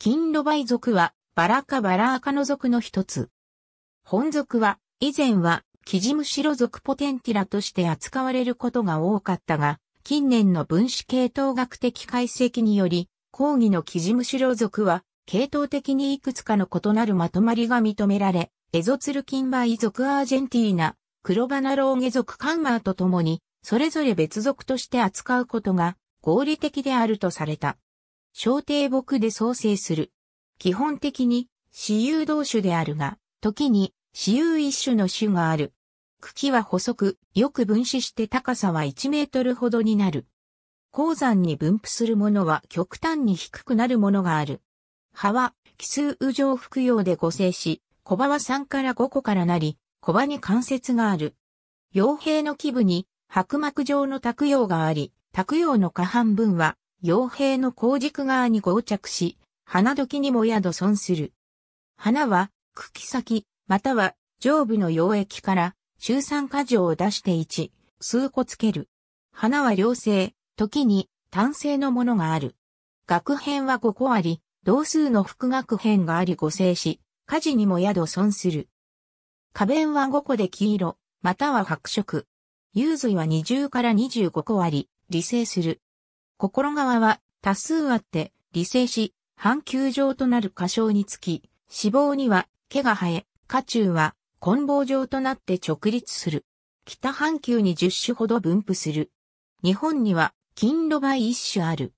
金ロバイ族は、バラカバラアカノ族の一つ。本族は、以前は、キジムシロ族ポテンティラとして扱われることが多かったが、近年の分子系統学的解析により、抗議のキジムシロ族は、系統的にいくつかの異なるまとまりが認められ、エゾツルキンバイ族アージェンティーナ、クロバナローゲ族カンマーとともに、それぞれ別族として扱うことが合理的であるとされた。小低木で創生する。基本的に、私有同種であるが、時に、私有一種の種がある。茎は細く、よく分子して高さは1メートルほどになる。鉱山に分布するものは極端に低くなるものがある。葉は奇数右上服用で合生し、小葉は3から5個からなり、小葉に関節がある。傭兵の基部に白膜状の卓葉があり、卓葉の下半分は傭兵の後軸側に合着し、花時にも宿損する。花は、茎先、または上部の溶液から、中酸化状を出して1、数個つける。花は良性、時に単性のものがある。学編は5個あり、同数の複学編があり互性し、火事にも宿損する。花弁は5個で黄色、または白色。雄髄は20から25個あり、理性する。心側は多数あって、理性し、半球状となる過小につき、脂肪には毛が生え、下中は根棒状となって直立する。北半球に10種ほど分布する。日本には金ロバイ1種ある。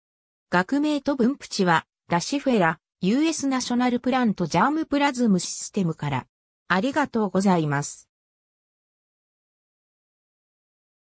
学名と分布地はラシフェラ、US ナショナルプラントジャームプラズムシステムから。ありがとうございます。